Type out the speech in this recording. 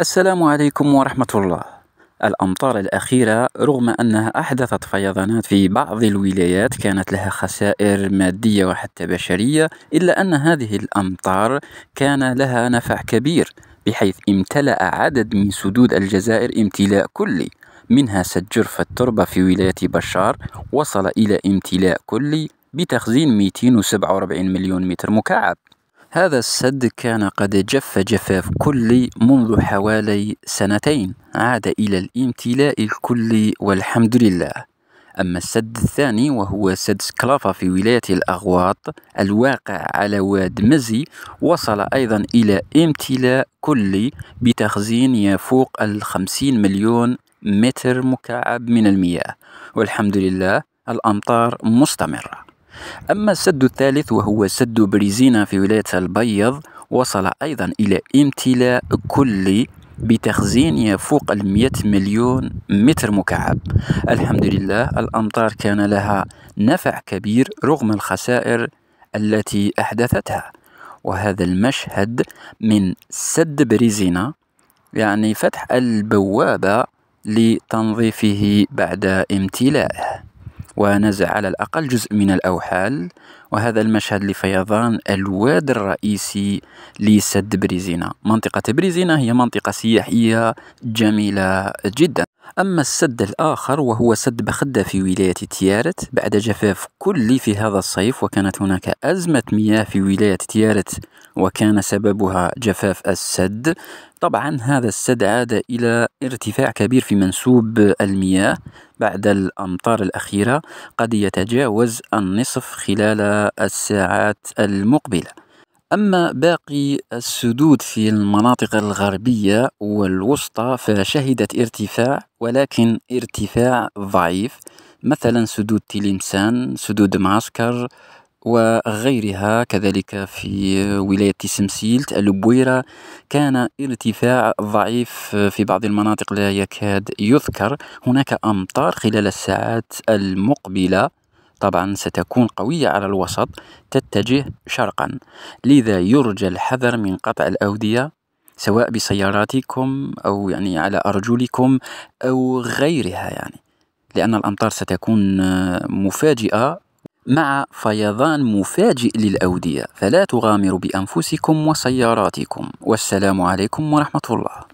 السلام عليكم ورحمة الله الأمطار الأخيرة رغم أنها أحدثت فيضانات في بعض الولايات كانت لها خسائر مادية وحتى بشرية إلا أن هذه الأمطار كان لها نفع كبير بحيث امتلأ عدد من سدود الجزائر امتلاء كلي منها سجرف التربة في ولاية بشار وصل إلى امتلاء كلي بتخزين 247 مليون متر مكعب هذا السد كان قد جف جفاف كلي منذ حوالي سنتين عاد إلى الامتلاء الكلي والحمد لله أما السد الثاني وهو سد سكلافا في ولاية الأغواط الواقع على واد مزي وصل أيضا إلى امتلاء كلي بتخزين يفوق الخمسين مليون متر مكعب من المياه والحمد لله الأمطار مستمرة أما السد الثالث وهو سد بريزينا في ولاية البيض وصل أيضا إلى امتلاء كلي بتخزين يفوق المئة مليون متر مكعب الحمد لله الأمطار كان لها نفع كبير رغم الخسائر التي أحدثتها وهذا المشهد من سد بريزينا يعني فتح البوابة لتنظيفه بعد امتلائه ونزع على الأقل جزء من الأوحال وهذا المشهد لفيضان الواد الرئيسي لسد بريزينا منطقة بريزينا هي منطقة سياحية جميلة جدا أما السد الآخر وهو سد بخدة في ولاية تيارت بعد جفاف كلي في هذا الصيف وكانت هناك أزمة مياه في ولاية تيارت وكان سببها جفاف السد طبعا هذا السد عاد إلى ارتفاع كبير في منسوب المياه بعد الأمطار الأخيرة قد يتجاوز النصف خلال الساعات المقبلة أما باقي السدود في المناطق الغربية والوسطى فشهدت ارتفاع ولكن ارتفاع ضعيف مثلا سدود تلمسان سدود معسكر وغيرها كذلك في ولاية سمسيلت البويرة كان ارتفاع ضعيف في بعض المناطق لا يكاد يذكر هناك أمطار خلال الساعات المقبلة طبعا ستكون قوية على الوسط تتجه شرقا لذا يرجى الحذر من قطع الأودية سواء بسياراتكم أو يعني على أرجلكم أو غيرها يعني لأن الأمطار ستكون مفاجئة مع فيضان مفاجئ للأودية فلا تغامروا بأنفسكم وسياراتكم والسلام عليكم ورحمة الله